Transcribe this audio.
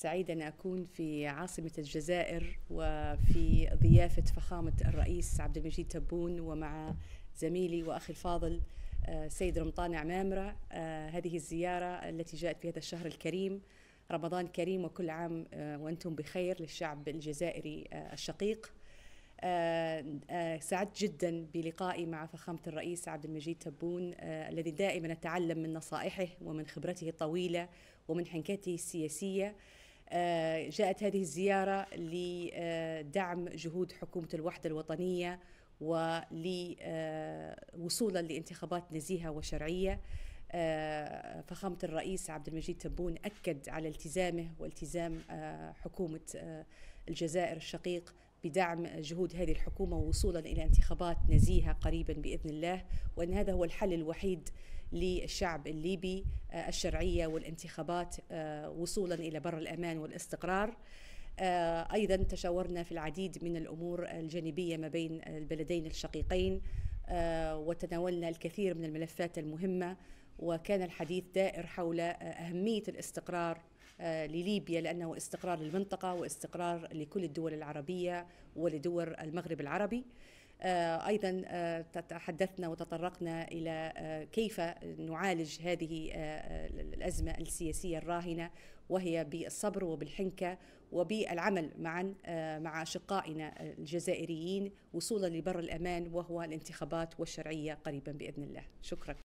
سعيدة أن أكون في عاصمة الجزائر وفي ضيافة فخامة الرئيس عبد المجيد تبون ومع زميلي وأخي الفاضل آه، سيد رمضان عمامرة آه، هذه الزيارة التي جاءت في هذا الشهر الكريم رمضان كريم وكل عام آه، وأنتم بخير للشعب الجزائري الشقيق سعدت جدا بلقائي مع فخامة الرئيس عبد المجيد تبون الذي دائما أتعلم من نصائحه ومن خبرته الطويلة ومن حنكته السياسية آه، جاءت هذه الزيارة لدعم جهود حكومة الوحدة الوطنية ولوصولا لانتخابات نزيهة وشرعية آه، فخامة الرئيس عبد المجيد تبون أكد على التزامه والتزام آه، حكومة الجزائر الشقيق بدعم جهود هذه الحكومة ووصولا إلى انتخابات نزيهة قريبا بإذن الله وأن هذا هو الحل الوحيد للشعب الليبي آه، الشرعية والانتخابات آه، وصولا إلى بر الأمان والاستقرار آه، أيضا تشاورنا في العديد من الأمور الجانبية ما بين البلدين الشقيقين وتناولنا الكثير من الملفات المهمة وكان الحديث دائر حول أهمية الاستقرار آه، لليبيا لأنه استقرار للمنطقة واستقرار لكل الدول العربية ولدول المغرب العربي آه، ايضا آه، تحدثنا وتطرقنا الى كيف نعالج هذه الازمه السياسيه الراهنه وهي بالصبر وبالحنكه وبالعمل معا مع اشقائنا الجزائريين وصولا لبر الامان وهو الانتخابات والشرعيه قريبا باذن الله شكرا